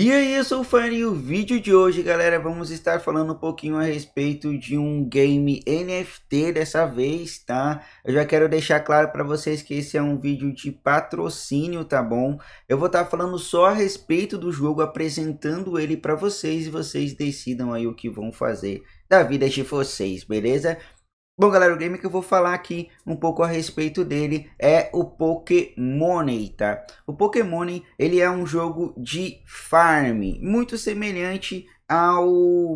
E aí, eu Fanny. O vídeo de hoje, galera, vamos estar falando um pouquinho a respeito de um game NFT dessa vez, tá? Eu já quero deixar claro para vocês que esse é um vídeo de patrocínio, tá bom? Eu vou estar tá falando só a respeito do jogo, apresentando ele para vocês e vocês decidam aí o que vão fazer da vida de vocês, beleza? Bom, galera, o game que eu vou falar aqui um pouco a respeito dele é o Pokémon tá? O Pokémon ele é um jogo de farm, muito semelhante ao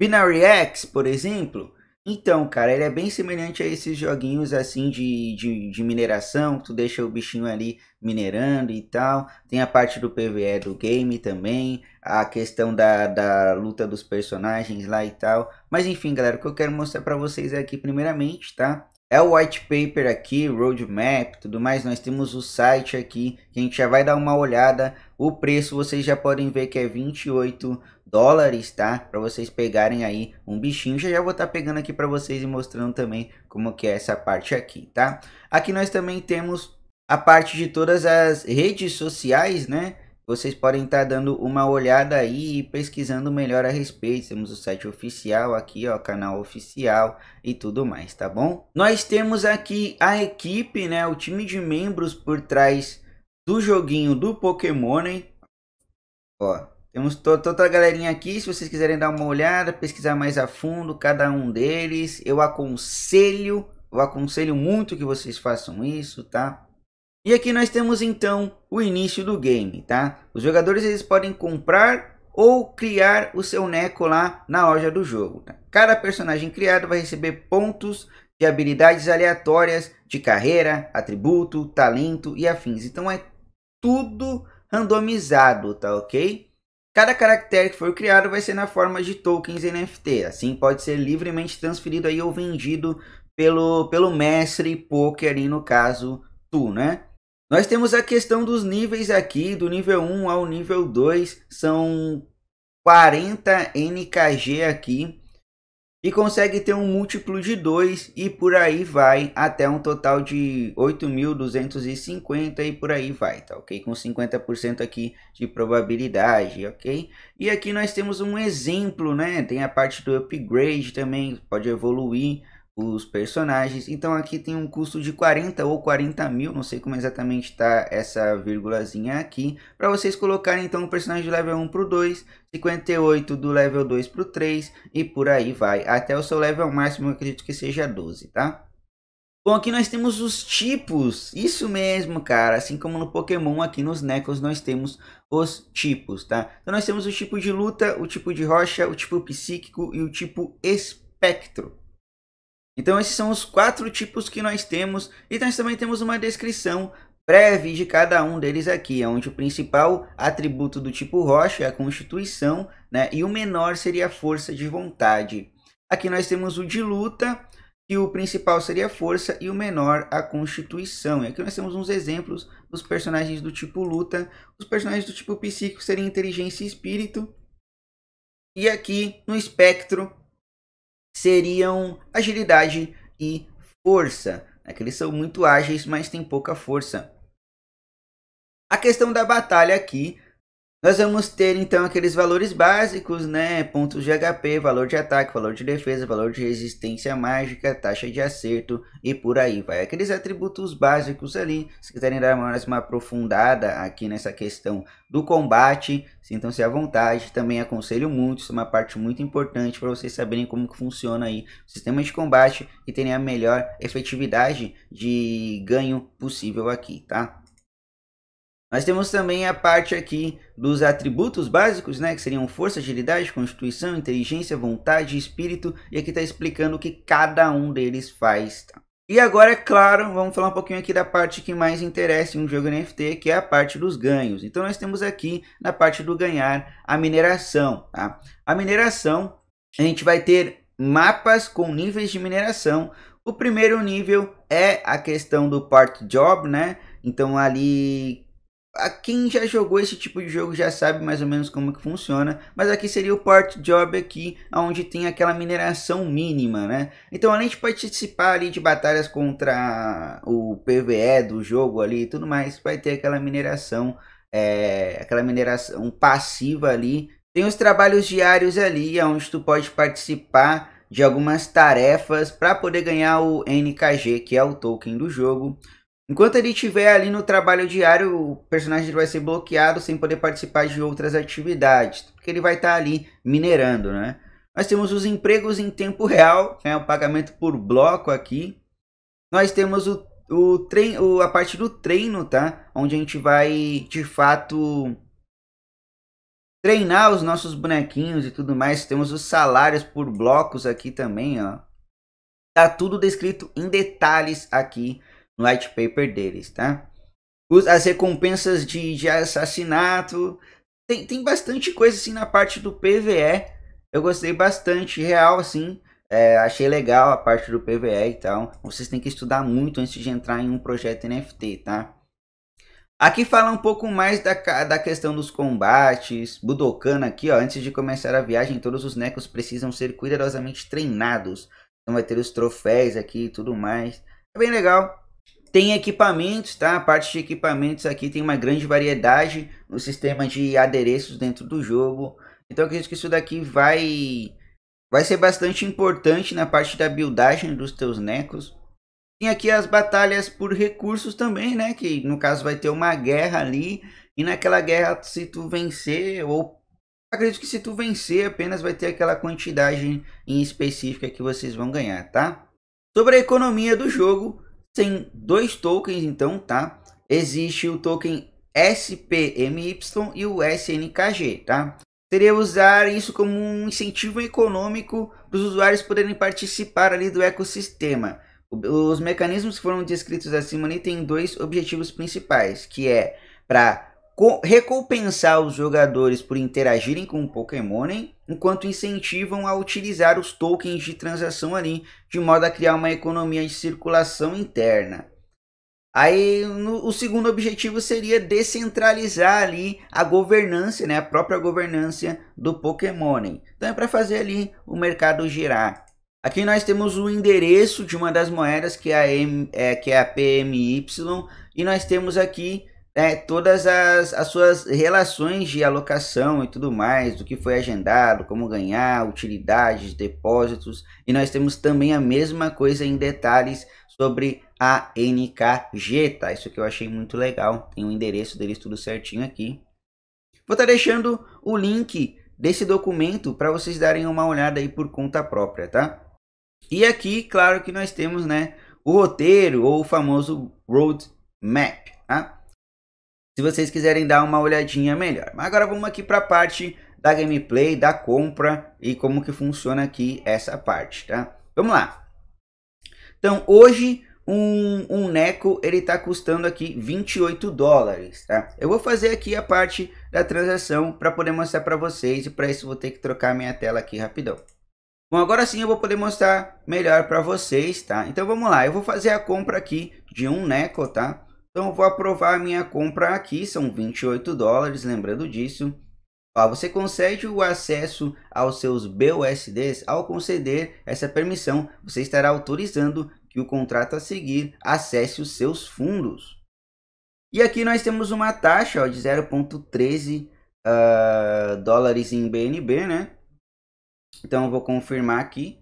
Binary X, por exemplo, então, cara, ele é bem semelhante a esses joguinhos assim de, de, de, mineração, tu deixa o bichinho ali minerando e tal. Tem a parte do PvE do game também, a questão da, da luta dos personagens lá e tal. Mas enfim, galera, o que eu quero mostrar para vocês aqui primeiramente, tá? É o white paper aqui, roadmap, tudo mais. Nós temos o site aqui, que a gente já vai dar uma olhada. O preço vocês já podem ver que é 28 dólares, tá? Para vocês pegarem aí um bichinho. Já já vou estar tá pegando aqui para vocês e mostrando também como que é essa parte aqui, tá? Aqui nós também temos a parte de todas as redes sociais, né? Vocês podem estar tá dando uma olhada aí e pesquisando melhor a respeito. Temos o site oficial aqui, ó, canal oficial e tudo mais, tá bom? Nós temos aqui a equipe, né, o time de membros por trás do joguinho do Pokémon, hein? Ó, temos toda a galerinha aqui, se vocês quiserem dar uma olhada, pesquisar mais a fundo cada um deles, eu aconselho, eu aconselho muito que vocês façam isso, tá? E aqui nós temos então o início do game, tá? Os jogadores eles podem comprar ou criar o seu Neco lá na loja do jogo. Tá? Cada personagem criado vai receber pontos de habilidades aleatórias de carreira, atributo, talento e afins. Então é tudo randomizado, tá ok? Cada caractere que for criado vai ser na forma de tokens NFT, assim pode ser livremente transferido aí ou vendido pelo, pelo mestre poker, e no caso tu, né? Nós temos a questão dos níveis aqui, do nível 1 ao nível 2, são 40 NKG aqui, e consegue ter um múltiplo de 2 e por aí vai até um total de 8.250 e por aí vai, tá ok? Com 50% aqui de probabilidade, ok? E aqui nós temos um exemplo, né? Tem a parte do upgrade também, pode evoluir os personagens. Então aqui tem um custo de 40 ou 40 mil, não sei como exatamente está essa vírgulazinha aqui, para vocês colocarem então o personagem de level 1 para o 2, 58 do level 2 para o 3 e por aí vai, até o seu level máximo acredito que seja 12, tá? Bom, aqui nós temos os tipos, isso mesmo, cara, assim como no Pokémon, aqui nos Necos nós temos os tipos, tá? Então nós temos o tipo de luta, o tipo de rocha, o tipo psíquico e o tipo espectro. Então esses são os quatro tipos que nós temos e nós também temos uma descrição breve de cada um deles aqui, onde o principal atributo do tipo rocha é a constituição né, e o menor seria a força de vontade. Aqui nós temos o de luta, que o principal seria a força e o menor a constituição. E aqui nós temos uns exemplos dos personagens do tipo luta. Os personagens do tipo psíquico seriam inteligência e espírito. E aqui no espectro seriam agilidade e força. Né, que eles são muito ágeis, mas têm pouca força. A questão da batalha aqui nós vamos ter então aqueles valores básicos, né? Pontos de HP, valor de ataque, valor de defesa, valor de resistência mágica, taxa de acerto e por aí vai. Aqueles atributos básicos ali. Se quiserem dar mais uma aprofundada aqui nessa questão do combate, sintam-se à vontade. Também aconselho muito, isso é uma parte muito importante para vocês saberem como que funciona aí o sistema de combate e terem a melhor efetividade de ganho possível aqui, tá? Nós temos também a parte aqui dos atributos básicos, né, que seriam força, agilidade, constituição, inteligência, vontade, espírito, e aqui está explicando o que cada um deles faz. Tá? E agora, é claro, vamos falar um pouquinho aqui da parte que mais interessa em um jogo NFT, que é a parte dos ganhos. Então nós temos aqui, na parte do ganhar, a mineração. Tá? A mineração, a gente vai ter mapas com níveis de mineração. O primeiro nível é a questão do part job, né? Então ali a quem já jogou esse tipo de jogo já sabe mais ou menos como que funciona, mas aqui seria o part job aqui, onde tem aquela mineração mínima, né? Então além de participar ali de batalhas contra o PVE do jogo ali e tudo mais, vai ter aquela mineração, é, aquela mineração passiva ali. Tem os trabalhos diários ali, onde tu pode participar de algumas tarefas para poder ganhar o NKG, que é o token do jogo. Enquanto ele estiver ali no trabalho diário, o personagem vai ser bloqueado sem poder participar de outras atividades, porque ele vai estar ali minerando, né? Nós temos os empregos em tempo real, né, o pagamento por bloco aqui. Nós temos o, o a parte do treino, tá? Onde a gente vai, de fato, treinar os nossos bonequinhos e tudo mais. Temos os salários por blocos aqui também, ó. Tá tudo descrito em detalhes aqui no white paper deles, tá? as recompensas de, de assassinato, tem, tem bastante coisa assim na parte do PVE, eu gostei bastante, real assim, é, achei legal a parte do PVE e tal. Vocês têm que estudar muito antes de entrar em um projeto NFT, tá? Aqui fala um pouco mais da, da questão dos combates. Budokan aqui, ó. Antes de começar a viagem, todos os necos precisam ser cuidadosamente treinados. Então vai ter os troféus aqui e tudo mais. É bem legal. Tem equipamentos, tá? A parte de equipamentos aqui tem uma grande variedade no sistema de adereços dentro do jogo. Então eu acredito que isso daqui vai vai ser bastante importante na parte da buildagem dos teus necos. Tem aqui as batalhas por recursos também, né? Que no caso vai ter uma guerra ali. E naquela guerra, se tu vencer, ou acredito que se tu vencer, apenas vai ter aquela quantidade em específica que vocês vão ganhar, tá? Sobre a economia do jogo, tem dois tokens então, tá? Existe o token SPMY e o SNKG, tá? Seria usar isso como um incentivo econômico para os usuários poderem participar ali do ecossistema. Os mecanismos que foram descritos acima ali têm dois objetivos principais, que é para recompensar os jogadores por interagirem com o Pokémon, enquanto incentivam a utilizar os tokens de transação ali, de modo a criar uma economia de circulação interna. Aí no, o segundo objetivo seria descentralizar ali a governança, né, a própria governança do Pokémon. Então é para fazer ali o mercado girar. Aqui nós temos o endereço de uma das moedas que é a, M, é, que é a PMY e nós temos aqui é todas as, as suas relações de alocação e tudo mais, do que foi agendado, como ganhar, utilidades, depósitos, e nós temos também a mesma coisa em detalhes sobre a NKG, tá? Isso que eu achei muito legal, tem o endereço deles tudo certinho aqui. Vou estar tá deixando o link desse documento para vocês darem uma olhada aí por conta própria, tá? E aqui, claro que nós temos, né, o roteiro ou o famoso roadmap, tá? se vocês quiserem dar uma olhadinha melhor. Mas agora vamos aqui para a parte da gameplay, da compra e como que funciona aqui essa parte, tá? Vamos lá. Então, hoje um, um Neco ele tá custando aqui 28 dólares, tá? Eu vou fazer aqui a parte da transação para poder mostrar para vocês e para isso vou ter que trocar minha tela aqui rapidão. Bom, agora sim eu vou poder mostrar melhor para vocês, tá? Então vamos lá, eu vou fazer a compra aqui de um Neco, tá? Então vou aprovar a minha compra aqui, são 28 dólares, lembrando disso. Ó, você concede o acesso aos seus BUSDs ao conceder essa permissão, você estará autorizando que o contrato a seguir acesse os seus fundos. E aqui nós temos uma taxa ó, de 0.13 uh, ah, dólares em BNB, né? Então vou confirmar aqui.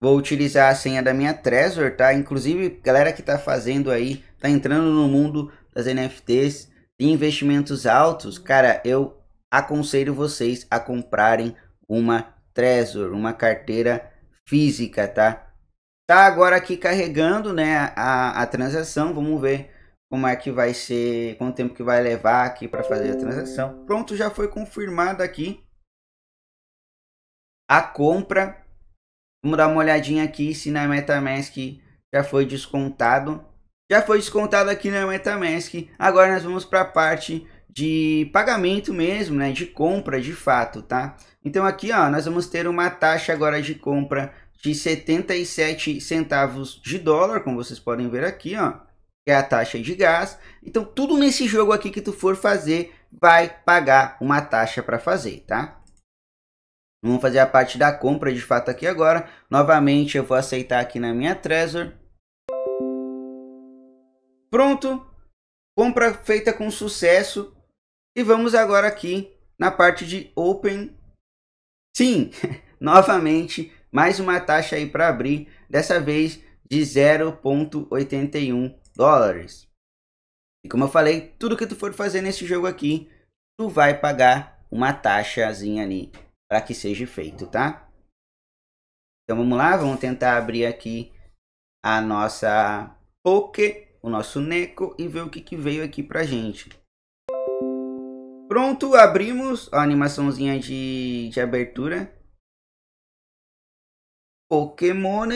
Vou utilizar a senha da minha Trezor, tá? Inclusive, galera que está fazendo aí tá entrando no mundo das NFTs de investimentos altos, cara, eu aconselho vocês a comprarem uma Trezor, uma carteira física, tá? Tá agora aqui carregando, né, a, a transação, vamos ver como é que vai ser, quanto tempo que vai levar aqui para fazer a transação. Pronto, já foi confirmada aqui a compra. Vamos dar uma olhadinha aqui se na MetaMask já foi descontado já foi descontado aqui na MetaMask. Agora nós vamos para a parte de pagamento mesmo, né? De compra de fato, tá? Então aqui, ó, nós vamos ter uma taxa agora de compra de 77 centavos de dólar, como vocês podem ver aqui, ó, que é a taxa de gás. Então tudo nesse jogo aqui que tu for fazer vai pagar uma taxa para fazer, tá? Vamos fazer a parte da compra de fato aqui agora. Novamente eu vou aceitar aqui na minha Trezor. Pronto, compra feita com sucesso. E vamos agora aqui na parte de Open. Sim, novamente, mais uma taxa aí para abrir, dessa vez de 0.81 dólares. E como eu falei, tudo que tu for fazer nesse jogo aqui, tu vai pagar uma taxazinha ali para que seja feito, tá? Então vamos lá, vamos tentar abrir aqui a nossa Poké o nosso Neco e ver o que, que veio aqui pra gente. Pronto, abrimos a animaçãozinha de, de abertura. Pokémon.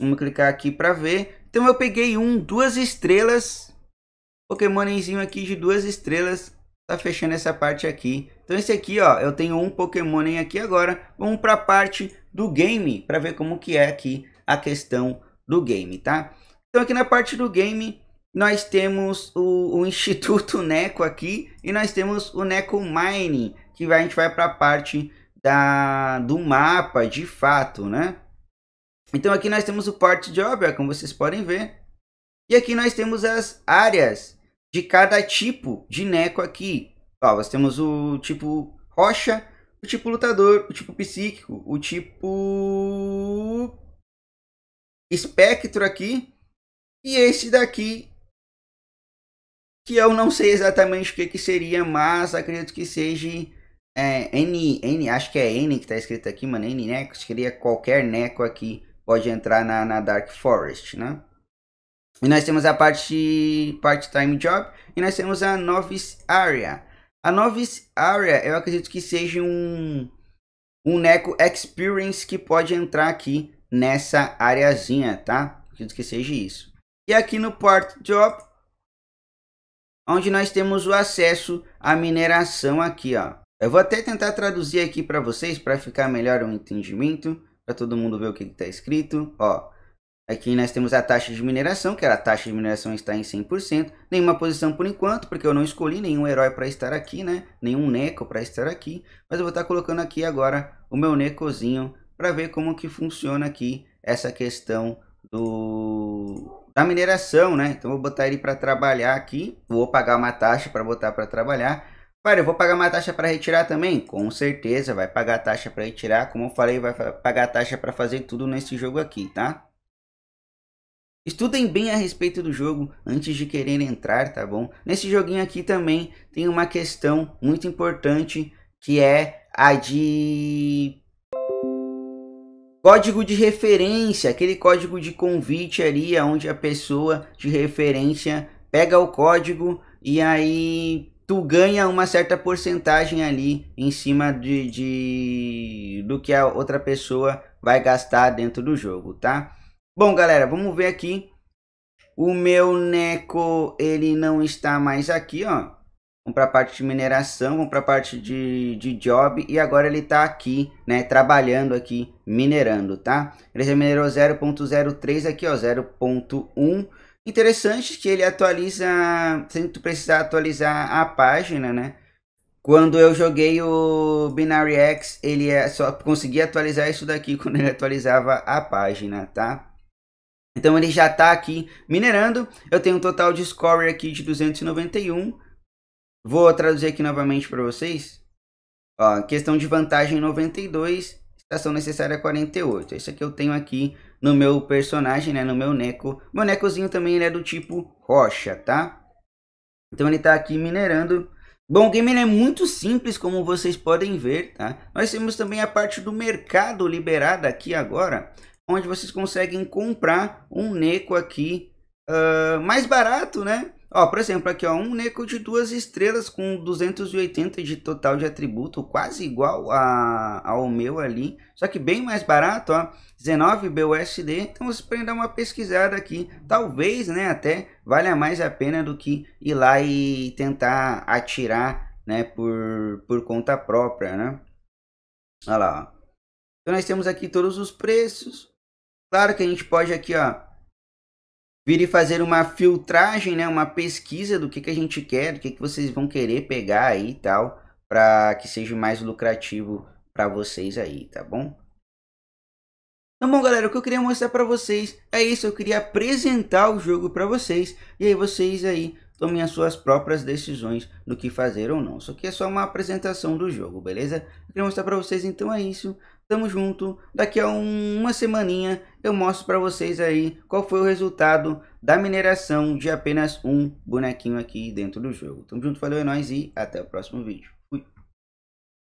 Vamos clicar aqui para ver. Então eu peguei um, duas estrelas. Pokémonzinho aqui de duas estrelas. Tá fechando essa parte aqui. Então esse aqui, ó, eu tenho um Pokémon aqui agora. Vamos para a parte do game para ver como que é aqui a questão do game, tá? Então aqui na é parte do game nós temos o, o Instituto Neco aqui e nós temos o Neco Mining, que vai, a gente vai para a parte da, do mapa de fato, né? Então aqui nós temos o Port Job, como vocês podem ver. E aqui nós temos as áreas de cada tipo de Neco aqui. Ó, nós temos o tipo rocha, o tipo lutador, o tipo psíquico, o tipo espectro aqui e esse daqui, que eu não sei exatamente o que, que seria, mas acredito que seja é, N, N, acho que é N que está escrito aqui, mano, N Neco, né? seria qualquer Neco aqui, pode entrar na, na Dark Forest, né? E nós temos a parte part-time job e nós temos a novice area. A novice area eu acredito que seja um um Neco Experience que pode entrar aqui nessa areazinha, tá? Acredito que seja isso. E aqui no Port Job, onde nós temos o acesso à mineração aqui, ó. Eu vou até tentar traduzir aqui para vocês para ficar melhor o entendimento, para todo mundo ver o que está escrito, ó. Aqui nós temos a taxa de mineração, que era a taxa de mineração está em 100%. Nenhuma posição por enquanto, porque eu não escolhi nenhum herói para estar aqui, né? Nenhum neco para estar aqui. Mas eu vou estar tá colocando aqui agora o meu necozinho para ver como que funciona aqui essa questão do da mineração, né? Então vou botar ele para trabalhar aqui, vou pagar uma taxa para botar para trabalhar. Para eu vou pagar uma taxa para retirar também? Com certeza, vai pagar a taxa para retirar. Como eu falei, vai pagar a taxa para fazer tudo nesse jogo aqui, tá? Estudem bem a respeito do jogo antes de querer entrar, tá bom? Nesse joguinho aqui também tem uma questão muito importante que é a de Código de referência, aquele código de convite ali, onde a pessoa de referência pega o código e aí tu ganha uma certa porcentagem ali em cima de, de do que a outra pessoa vai gastar dentro do jogo, tá? Bom, galera, vamos ver aqui. O meu Neco, ele não está mais aqui, ó vamos para a parte de mineração, vamos para a parte de, de job e agora ele está aqui, né, trabalhando aqui, minerando, tá? Ele já minerou 0.03 aqui, ó, 0.1. Interessante que ele atualiza, sem tu precisar atualizar a página, né? Quando eu joguei o Binary X, ele é só conseguia atualizar isso daqui quando ele atualizava a página, tá? Então ele já está aqui minerando. Eu tenho um total de score aqui de 291 Vou traduzir aqui novamente para vocês. Ó, questão de vantagem 92, estação necessária 48. Isso aqui eu tenho aqui no meu personagem, né, no meu Neco. Meu Necozinho também ele é do tipo rocha, tá? Então ele tá aqui minerando. Bom, o game é muito simples, como vocês podem ver, tá? Nós temos também a parte do mercado liberada aqui agora, onde vocês conseguem comprar um Neco aqui uh, mais barato, né? Ó, por exemplo, aqui ó, um Neko de duas estrelas com 280 de total de atributo, quase igual a, ao meu ali, só que bem mais barato, ó, 19 BUSD, então vocês podem dar uma pesquisada aqui, talvez, né, até valha mais a pena do que ir lá e tentar atirar, né, por, por conta própria, né. Olha lá, ó. Então nós temos aqui todos os preços, claro que a gente pode aqui, ó, vir e fazer uma filtragem, né, uma pesquisa do que, que a gente quer, do que, que vocês vão querer pegar aí e tal, para que seja mais lucrativo para vocês aí, tá bom? Então, bom, galera, o que eu queria mostrar para vocês é isso. Eu queria apresentar o jogo para vocês e aí vocês aí tomem as suas próprias decisões do que fazer ou não. Isso aqui é só uma apresentação do jogo, beleza? Eu queria mostrar para vocês, então é isso. Tamo junto. Daqui a um, uma semaninha eu mostro para vocês aí qual foi o resultado da mineração de apenas um bonequinho aqui dentro do jogo. Tamo junto, valeu, é nóis e até o próximo vídeo.